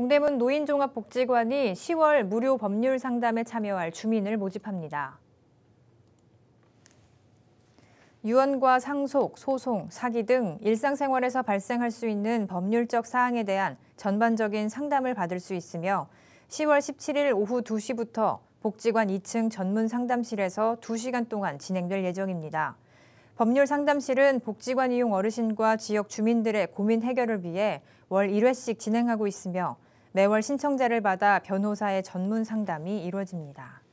동대문 노인종합복지관이 10월 무료 법률 상담에 참여할 주민을 모집합니다. 유언과 상속, 소송, 사기 등 일상생활에서 발생할 수 있는 법률적 사항에 대한 전반적인 상담을 받을 수 있으며 10월 17일 오후 2시부터 복지관 2층 전문 상담실에서 2시간 동안 진행될 예정입니다. 법률 상담실은 복지관 이용 어르신과 지역 주민들의 고민 해결을 위해 월 1회씩 진행하고 있으며 매월 신청자를 받아 변호사의 전문 상담이 이루어집니다.